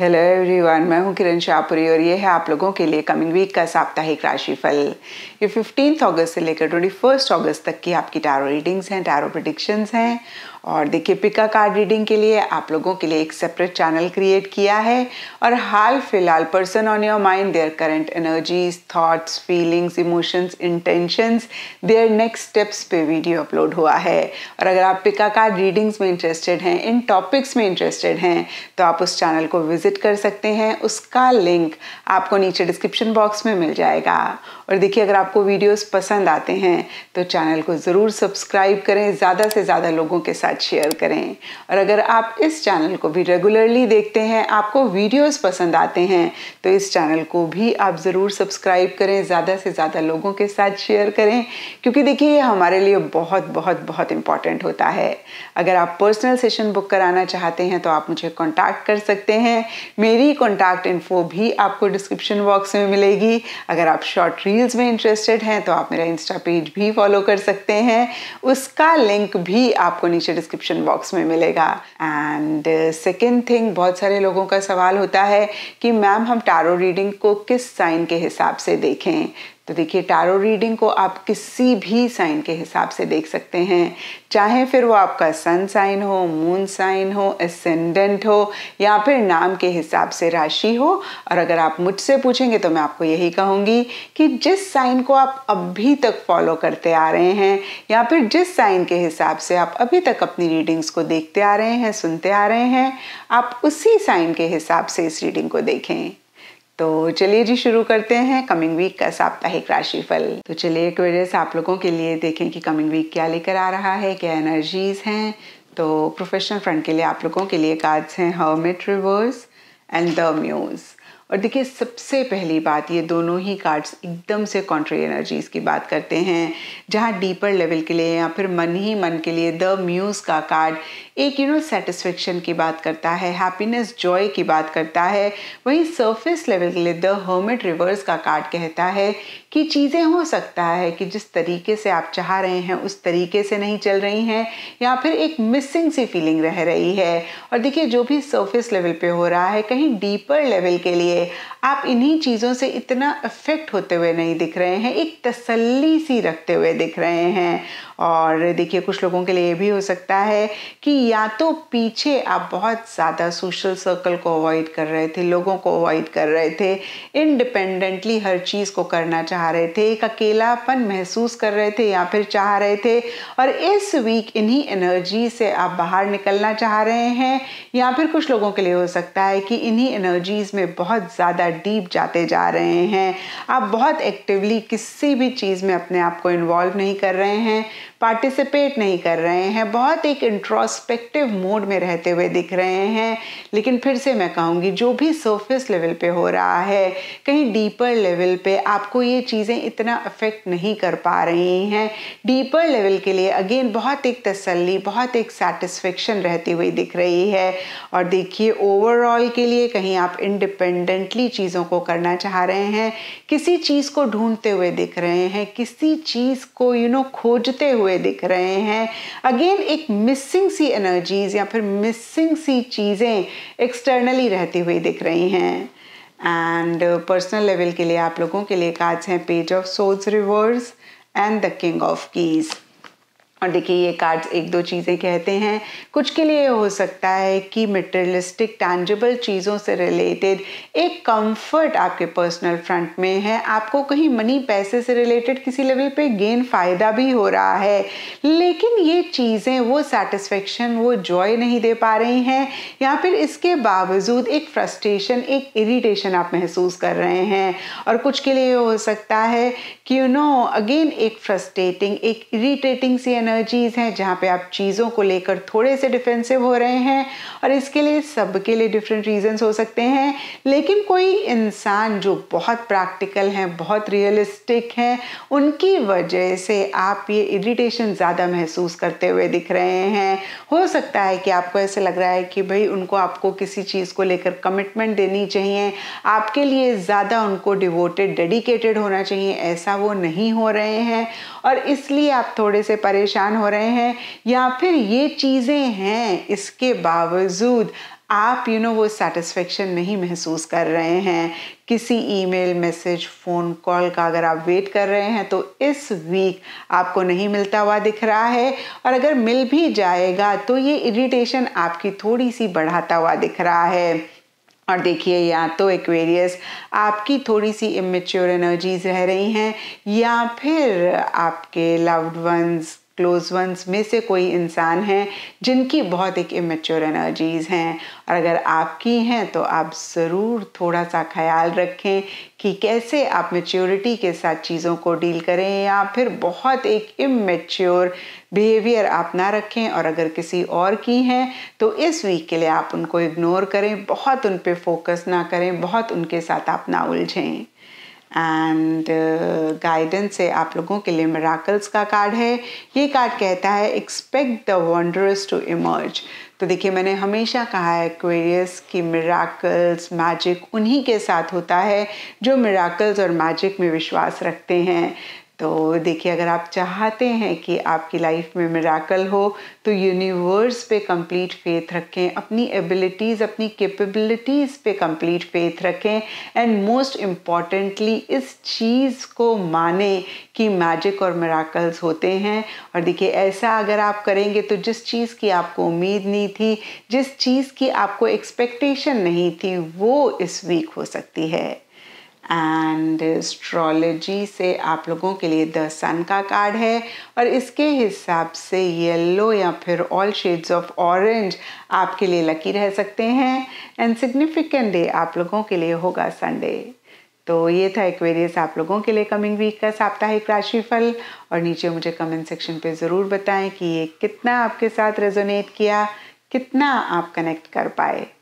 hello everyone मैं हूं किरण शाहपुरी और ये है आप लोगों के लिए कमिंग वीक का साप्ताहिक राशिफल ये फिफ्टीन अगस्त से लेकर ट्वेंटी फर्स्ट अगस्त तक की आपकी टैरो रीडिंग्स हैं टैरो प्रडिक्शंस हैं और देखिए पिका कार्ड रीडिंग के लिए आप लोगों के लिए एक सेपरेट चैनल क्रिएट किया है और हाल फिलहाल person on your mind their current energies thoughts feelings emotions intentions their next steps पे वीडियो अपलोड हुआ है और अगर आप पिका कार्ड रीडिंग्स में इंटरेस्टेड हैं इन टॉपिक्स में इंटरेस्टेड हैं तो आप उस चैनल को विजिट कर सकते हैं उसका लिंक आपको नीचे डिस्क्रिप्शन बॉक्स में मिल जाएगा और देखिए अगर आपको वीडियोज़ पसंद आते हैं तो चैनल को ज़रूर सब्सक्राइब करें ज़्यादा से ज़्यादा लोगों के साथ साथ शेयर करें और अगर आप इस चैनल को भी रेगुलरली देखते हैं आपको वीडियोस पसंद आते हैं तो इस चैनल को भी आप ज़रूर सब्सक्राइब करें ज़्यादा से ज़्यादा लोगों के साथ शेयर करें क्योंकि देखिए ये हमारे लिए बहुत बहुत बहुत इम्पॉर्टेंट होता है अगर आप पर्सनल सेशन बुक कराना चाहते हैं तो आप मुझे कॉन्टैक्ट कर सकते हैं मेरी कॉन्टैक्ट इन्फो भी आपको डिस्क्रिप्शन बॉक्स में मिलेगी अगर आप शॉर्ट रील्स में इंटरेस्टेड हैं तो आप मेरा इंस्टा पेज भी फॉलो कर सकते हैं उसका लिंक भी आपको नीचे डिस्क्रिप्शन बॉक्स में मिलेगा एंड सेकेंड थिंग बहुत सारे लोगों का सवाल होता है कि मैम हम टारो रीडिंग को किस साइन के हिसाब से देखें तो देखिए टारो रीडिंग को आप किसी भी साइन के हिसाब से देख सकते हैं चाहे फिर वो आपका सन साइन हो मून साइन हो एसेंडेंट हो या फिर नाम के हिसाब से राशि हो और अगर आप मुझसे पूछेंगे तो मैं आपको यही कहूँगी कि जिस साइन को आप अभी तक फॉलो करते आ रहे हैं या फिर जिस साइन के हिसाब से आप अभी तक अपनी रीडिंग्स को देखते आ रहे हैं सुनते आ रहे हैं आप उसी साइन के हिसाब से इस रीडिंग को देखें तो चलिए जी शुरू करते हैं कमिंग वीक का साप्ताहिक राशिफल तो चलिए से आप लोगों के लिए देखें कि कमिंग वीक क्या लेकर आ रहा है क्या एनर्जीज हैं तो प्रोफेशनल फ्रंट के लिए आप लोगों के लिए कार्ड्स हैं hermit reverse and the muse और देखिए सबसे पहली बात ये दोनों ही कार्ड्स एकदम से कॉन्ट्री एनर्जीज की बात करते हैं जहाँ डीपर लेवल के लिए या फिर मन ही मन के लिए द म्यूज़ का कार्ड एक यू नो सेटिस्फेक्शन की बात करता है हैप्पीनेस जॉय की बात करता है वहीं सरफेस लेवल के लिए द हर्मिट रिवर्स का कार्ड कहता है कि चीज़ें हो सकता है कि जिस तरीके से आप चाह रहे हैं उस तरीके से नहीं चल रही हैं या फिर एक मिसिंग सी फीलिंग रह रही है और देखिए जो भी सरफेस लेवल पे हो रहा है कहीं डीपर लेवल के लिए आप इन्हीं चीज़ों से इतना अफेक्ट होते हुए नहीं दिख रहे हैं एक तसल्ली सी रखते हुए दिख रहे हैं और देखिए कुछ लोगों के लिए ये भी हो सकता है कि या तो पीछे आप बहुत ज़्यादा सोशल सर्कल को अवॉइड कर रहे थे लोगों को अवॉइड कर रहे थे इंडिपेंडेंटली हर चीज़ को करना चाह रहे थे एक अकेलापन महसूस कर रहे थे या फिर चाह रहे थे और इस वीक इन्हीं एनर्जी से आप बाहर निकलना चाह रहे हैं या फिर कुछ लोगों के लिए हो सकता है कि इन्हीं एनर्जीज़ में बहुत ज़्यादा डीप जाते जा रहे हैं आप बहुत एक्टिवली किसी भी चीज़ में अपने आप को इन्वॉल्व नहीं कर रहे हैं पार्टिसिपेट नहीं कर रहे हैं बहुत एक इंट्रोस्पेक्टिव मोड में रहते हुए दिख रहे हैं लेकिन फिर से मैं कहूँगी जो भी सरफेस लेवल पे हो रहा है कहीं डीपर लेवल पे आपको ये चीज़ें इतना अफेक्ट नहीं कर पा रही हैं डीपर लेवल के लिए अगेन बहुत एक तसल्ली बहुत एक सेटिस्फेक्शन रहती हुई दिख रही है और देखिए ओवरऑल के लिए कहीं आप इंडिपेंडेंट इन्फ्रिक्वेंटली चीज़ों को करना चाह रहे हैं किसी चीज़ को ढूंढते हुए दिख रहे हैं किसी चीज़ को यू you नो know, खोजते हुए दिख रहे हैं अगेन एक मिसिंग सी एनर्जीज या फिर मिसिंग सी चीज़ें एक्सटर्नली रहती हुई दिख रही हैं एंड पर्सनल लेवल के लिए आप लोगों के लिए कार्ड्स हैं page of souls reverse and the king of keys और देखिए ये कार्ड्स एक दो चीज़ें कहते हैं कुछ के लिए हो सकता है कि मटेरियलिस्टिक टैंजेबल चीज़ों से रिलेटेड एक कंफर्ट आपके पर्सनल फ्रंट में है आपको कहीं मनी पैसे से रिलेटेड किसी लेवल पे गेन फ़ायदा भी हो रहा है लेकिन ये चीज़ें वो सेटिस्फेक्शन वो जॉय नहीं दे पा रही हैं या फिर इसके बावजूद एक फ्रस्ट्रेशन एक इरीटेशन आप महसूस कर रहे हैं और कुछ के लिए हो सकता है कि यू नो अगेन एक फ्रस्ट्रेटिंग एक इरीटेटिंग सी एनर्जीज हैं जहाँ पे आप चीज़ों को लेकर थोड़े से डिफेंसिव हो रहे हैं और इसके लिए सबके लिए डिफरेंट रीजंस हो सकते हैं लेकिन कोई इंसान जो बहुत प्रैक्टिकल हैं बहुत रियलिस्टिक हैं उनकी वजह से आप ये इरिटेशन ज़्यादा महसूस करते हुए दिख रहे हैं हो सकता है कि आपको ऐसे लग रहा है कि भाई उनको आपको किसी चीज़ को लेकर कमिटमेंट देनी चाहिए आपके लिए ज़्यादा उनको डिवोटेड डेडिकेटेड होना चाहिए ऐसा वो नहीं हो रहे हैं और इसलिए आप थोड़े से परेशान परेशान हो रहे हैं या फिर ये चीज़ें हैं इसके बावजूद आप यू you नो know, वो सेटिस्फेक्शन नहीं महसूस कर रहे हैं किसी ईमेल मैसेज फ़ोन कॉल का अगर आप वेट कर रहे हैं तो इस वीक आपको नहीं मिलता हुआ दिख रहा है और अगर मिल भी जाएगा तो ये इरिटेशन आपकी थोड़ी सी बढ़ाता हुआ दिख रहा है और देखिए या तो एक्वेरियस आपकी थोड़ी सी इमेच्योर एनर्जीज रह रही हैं या फिर आपके लव्ड वंस क्लोज वंस में से कोई इंसान हैं जिनकी बहुत एक इमेच्योर एनर्जीज़ हैं और अगर आपकी हैं तो आप ज़रूर थोड़ा सा ख्याल रखें कि कैसे आप मेच्योरिटी के साथ चीज़ों को डील करें या फिर बहुत एक इमेच्योर बिहेवियर आप ना रखें और अगर किसी और की हैं तो इस वीक के लिए आप उनको इग्नोर करें बहुत उन पर फोकस ना करें बहुत उनके साथ आप ना उलझें एंड गाइडेंस है आप लोगों के लिए मराकल्स का कार्ड है ये कार्ड कहता है expect the wondrous to emerge तो देखिए मैंने हमेशा कहा है क्वेरियस कि मेराकल्स मैजिक उन्हीं के साथ होता है जो मेराकल्स और मैजिक में विश्वास रखते हैं तो देखिए अगर आप चाहते हैं कि आपकी लाइफ में मेराकल हो तो यूनिवर्स पे कंप्लीट फेथ रखें अपनी एबिलिटीज़ अपनी कैपेबिलिटीज़ पे कंप्लीट फेथ रखें एंड मोस्ट इम्पॉर्टेंटली इस चीज़ को माने कि मैजिक और मेराकल्स होते हैं और देखिए ऐसा अगर आप करेंगे तो जिस चीज़ की आपको उम्मीद नहीं थी जिस चीज़ की आपको एक्सपेक्टेशन नहीं थी वो इस वीक हो सकती है एंड एस्ट्रोलॉजी से आप लोगों के लिए द सन का कार्ड है और इसके हिसाब से येलो या फिर ऑल शेड्स ऑफ ऑरेंज आपके लिए लकी रह सकते हैं एंड सिग्निफिकेंट डे आप लोगों के लिए होगा संडे तो ये था एक्वेरियस आप लोगों के लिए कमिंग वीक का साप्ताहिक राशिफल और नीचे मुझे कमेंट सेक्शन पे ज़रूर बताएं कि ये कितना आपके साथ रेजोनेट किया कितना आप कनेक्ट कर पाए